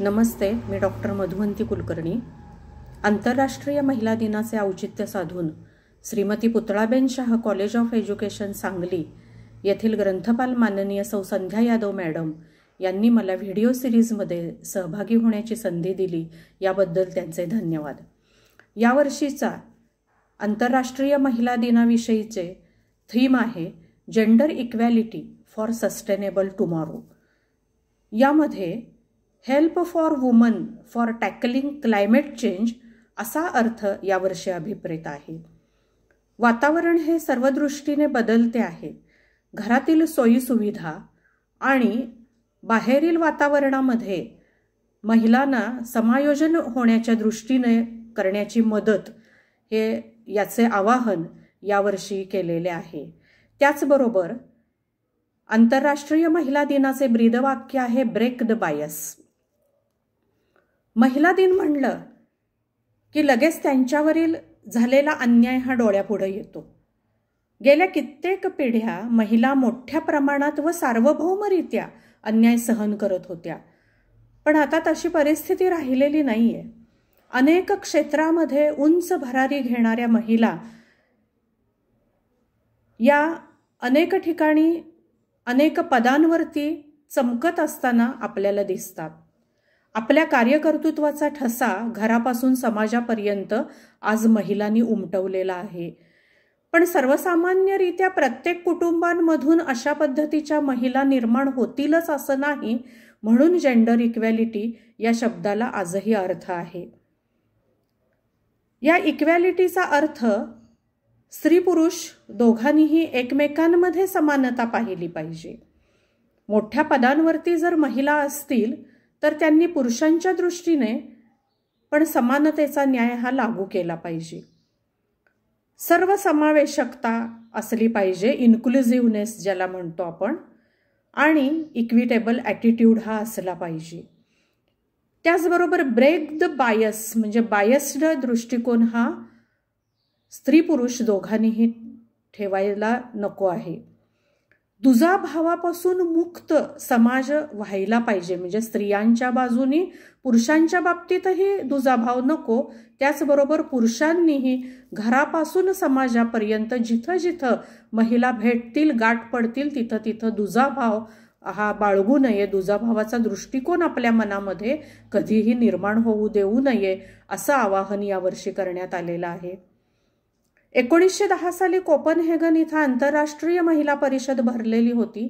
नमस्ते मी डॉक्टर मधुवंती कुलकर्णी आंतरराष्ट्रीय महिला दिनाचे औचित्य साधून Shrimati Putlaben Shah college of education Sangli येथील ग्रंथपाल माननीय सौ संध्या यादव मॅडम यांनी मला व्हिडिओ सिरीजमध्ये सहभागी होण्याची संधी दिली याबद्दल त्यांचे धन्यवाद यावर्षीचा आंतरराष्ट्रीय महिला दिनाविषयीचे थीम आहे gender equality for sustainable tomorrow यामध्ये help for women for tackling climate change असा अर्थ यावर्षी अभिप्रेत आहे वातावरण हे सर्व दृष्टीने बदलते आहे घरातील सोयीसुविधा आणि बाहेरील वातावरणामध्ये महिलांना समायोजन होण्याच्या दृष्टीने करण्याची मदत हे याचे आवाहन यावर्षी केलेले आहे त्याचबरोबर आंतरराष्ट्रीय महिला दिनाचे ब्रीदवाक्य आहे ब्रेक द बायस महिला दिन म्हणलं की लगेच त्यांच्यावरील झालेला अन्याय हा डोळ्यापुढं येतो गेल्या कित्येक पिढ्या महिला मोठ्या प्रमाणात व सार्वभौमरित्या अन्याय सहन करत होत्या पण आता तशी परिस्थिती राहिलेली नाही आहे अनेक क्षेत्रामध्ये उंच भरारी घेणाऱ्या महिला या अनेक ठिकाणी अनेक पदांवरती चमकत असताना आपल्याला दिसतात आपल्या कार्यकर्तृत्वाचा ठसा घरापासून समाजापर्यंत आज महिलांनी उमटवलेला आहे पण सर्वसामान्यरित्या प्रत्येक कुटुंबांमधून अशा पद्धतीच्या महिला निर्माण होतीलच असं नाही म्हणून जेंडर इक्वॅलिटी या शब्दाला आजही अर्थ आहे या इक्वॅलिटीचा अर्थ स्त्री पुरुष दोघांनीही एकमेकांमध्ये समानता पाहिली पाहिजे मोठ्या पदांवरती जर महिला असतील तर त्यांनी पुरुषांच्या दृष्टीने पण समानतेचा न्याय हा लागू केला पाहिजे सर्वसमावेशकता असली पाहिजे इन्क्लुझिव्हनेस ज्याला म्हणतो आपण आणि इक्विटेबल ॲटिट्यूड हा असला पाहिजे त्याचबरोबर ब्रेक द बायस म्हणजे बायस्ड दृष्टिकोन हा स्त्री पुरुष दोघांनीही ठेवायला नको आहे तुझा भावापासून मुक्त समाज व्हायला पाहिजे म्हणजे स्त्रियांच्या बाजूनी पुरुषांच्या बाबतीतही भाव नको त्याचबरोबर पुरुषांनीही घरापासून समाजापर्यंत जिथं जिथं महिला भेटतील गाठ पडतील तिथं तिथं दुजाभाव हा बाळगू नये दुजाभावाचा दृष्टिकोन आपल्या मनामध्ये कधीही निर्माण होऊ देऊ नये असं आवाहन यावर्षी करण्यात आलेलं आहे एकोणीसशे दहा साली कोपनहेगन इथं आंतरराष्ट्रीय महिला परिषद भरलेली होती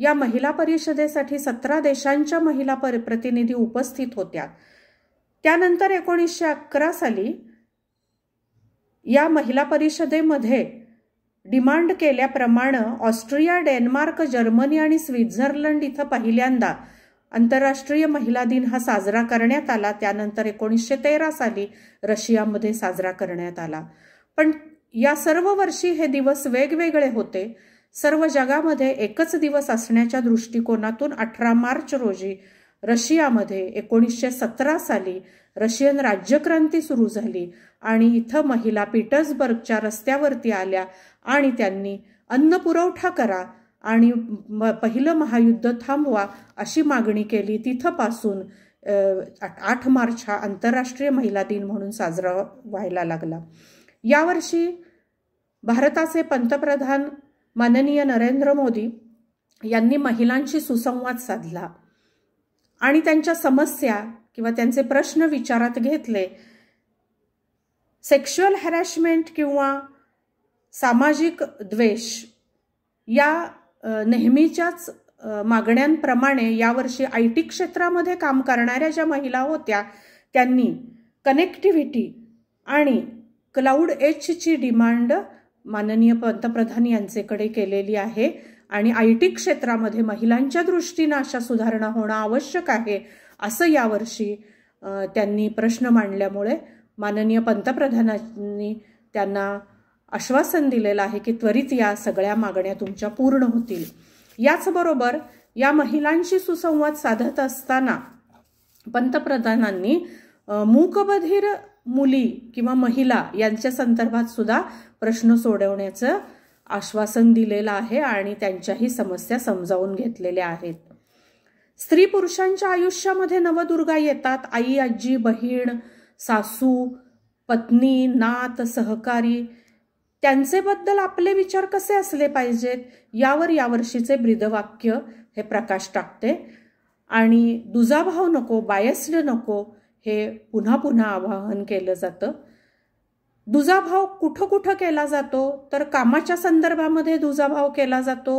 या महिला परिषदेसाठी सतरा देशांच्या महिला प्रतिनिधी उपस्थित होत्या त्यानंतर एकोणीसशे अकरा साली या महिला परिषदेमध्ये डिमांड केल्याप्रमाणे ऑस्ट्रिया डेन्मार्क जर्मनी आणि स्वित्झर्लंड इथं पहिल्यांदा आंतरराष्ट्रीय महिला दिन हा साजरा करण्यात आला त्यानंतर एकोणीसशे तेरा साली रशियामध्ये साजरा करण्यात आला पण या सर्व वर्षी हे दिवस वेगवेगळे होते सर्व जगामध्ये एकच दिवस असण्याच्या दृष्टिकोनातून अठरा मार्च रोजी रशियामध्ये एकोणीसशे सतरा साली रशियन राज्यक्रांती सुरू झाली आणि इथं महिला पीटर्सबर्गच्या रस्त्यावरती आल्या आणि त्यांनी अन्न पुरवठा करा आणि पहिलं महायुद्ध थांबवा अशी मागणी केली तिथंपासून आठ मार्च हा आंतरराष्ट्रीय महिला दिन म्हणून साजरा व्हायला लागला यावर्षी भारताचे पंतप्रधान माननीय नरेंद्र मोदी यांनी महिलांशी सुसंवाद साधला आणि त्यांच्या समस्या किंवा त्यांचे प्रश्न विचारात घेतले सेक्शुअल हॅरॅशमेंट किंवा सामाजिक द्वेष या नेहमीच्याच मागण्यांप्रमाणे यावर्षी आय टी क्षेत्रामध्ये काम करणाऱ्या ज्या महिला होत्या त्यांनी कनेक्टिव्हिटी आणि क्लाउड एचची डिमांड माननीय पंतप्रधान यांचेकडे केलेली आहे आणि आय टी क्षेत्रामध्ये महिलांच्या दृष्टीनं अशा सुधारणा होणं आवश्यक आहे असं यावर्षी त्यांनी प्रश्न मांडल्यामुळे माननीय पंतप्रधानांनी त्यांना आश्वासन दिलेलं आहे की त्वरित या सगळ्या मागण्या तुमच्या पूर्ण होतील याचबरोबर या महिलांशी सुसंवाद साधत असताना पंतप्रधानांनी मूकबधीर मुली किंवा महिला यांच्या संदर्भात सुद्धा प्रश्न सोडवण्याचं आश्वासन दिलेलं आहे आणि त्यांच्याही समस्या समजावून घेतलेल्या आहेत स्त्री पुरुषांच्या आयुष्यामध्ये नवदुर्गा येतात आई आजी बहीण सासू पत्नी नात सहकारी त्यांचेबद्दल आपले विचार कसे असले पाहिजेत यावर यावर्षीचे ब्रीदवाक्य हे प्रकाश टाकते आणि दुजाभाव नको बायस्ड नको हे पुन्हा पुन्हा आवाहन केलं जातं दुजाभाव कुठं कुठं केला जातो तर कामाच्या संदर्भामध्ये दुजाभाव केला जातो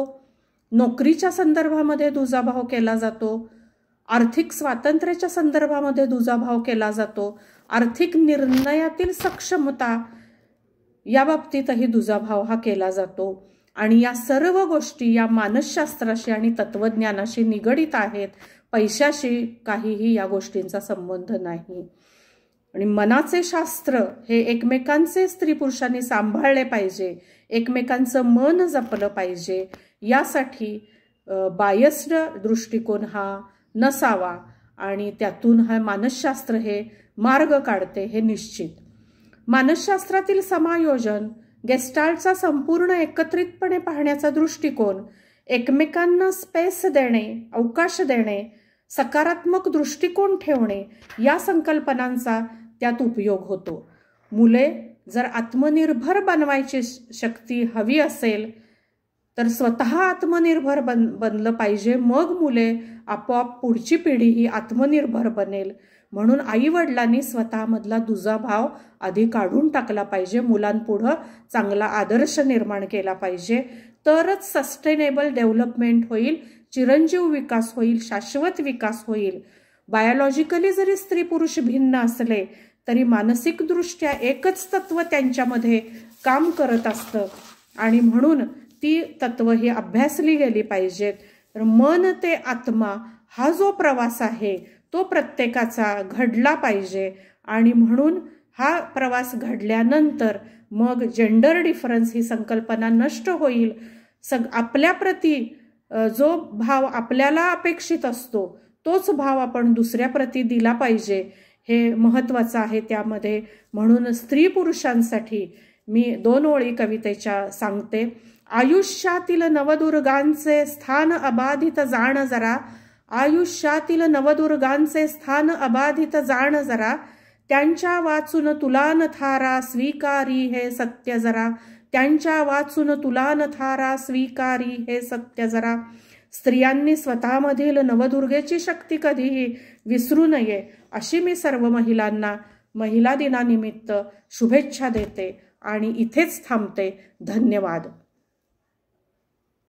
नोकरीच्या संदर्भामध्ये दुजाभाव केला जातो आर्थिक स्वातंत्र्याच्या संदर्भामध्ये दुजाभाव केला जातो आर्थिक निर्णयातील सक्षमता या बाबतीतही दुजाभाव हा केला जातो आणि या सर्व गोष्टी या मानसशास्त्राशी आणि तत्वज्ञानाशी निगडित आहेत पैशाशी काहीही या गोष्टींचा संबंध नाही आणि मनाचे शास्त्र हे एकमेकांचे स्त्री पुरुषांनी सांभाळले पाहिजे एकमेकांचं मन जपलं पाहिजे यासाठी बायस्ड दृष्टिकोन हा नसावा आणि त्यातून हा मानसशास्त्र हे मार्ग काढते हे निश्चित मानसशास्त्रातील समायोजन गेस्टाळचा संपूर्ण एकत्रितपणे पाहण्याचा दृष्टिकोन एकमेकांना स्पेस देणे अवकाश देणे सकारात्मक दृष्टिकोन ठेवणे या संकल्पनांचा त्यात उपयोग होतो मुले जर आत्मनिर्भर बनवायची शक्ती हवी असेल तर स्वतः आत्मनिर्भर बन बनलं पाहिजे मग मुले आपोआप पुढची पिढी ही आत्मनिर्भर बनेल म्हणून आईवडिलांनी स्वतःमधला दुजा भाव आधी काढून टाकला पाहिजे मुलांपुढं चांगला आदर्श निर्माण केला पाहिजे तरच सस्टेनेबल डेव्हलपमेंट होईल चिरंजीव विकास होईल शाश्वत विकास होईल बायोलॉजिकली जरी स्त्री पुरुष भिन्न असले तरी मानसिकदृष्ट्या एकच तत्व त्यांच्यामध्ये काम करत असतं आणि म्हणून ती तत्व ही अभ्यासली गेली पाहिजेत तर मन ते आत्मा हा जो प्रवास आहे तो प्रत्येकाचा घडला पाहिजे आणि म्हणून हा प्रवास घडल्यानंतर मग जेंडर डिफरन्स ही संकल्पना नष्ट होईल सग आपल्याप्रती जो भाव आपल्याला अपेक्षित असतो तोच भाव आपण दुसऱ्याप्रती दिला पाहिजे हे महत्त्वाचं आहे त्यामध्ये म्हणून स्त्री पुरुषांसाठी मी दोन ओळी कवितेच्या सांगते आयुष्यातील नवदुर्गांचे स्थान अबाधित जाण जरा आयुष्यातील नवदुर्गांचे स्थान अबाधित जाण जरा त्यांच्या वाचून तुला न थारा स्वीकारी हे सत्य जरा त्यांच्या वाचून तुला न थारा स्वीकारी हे सत्य जरा स्त्रियांनी स्वतःमधील नवदुर्गेची शक्ती कधीही विसरू नये अशी मी सर्व महिलांना महिला दिनानिमित्त शुभेच्छा देते आणि इथेच थांबते धन्यवाद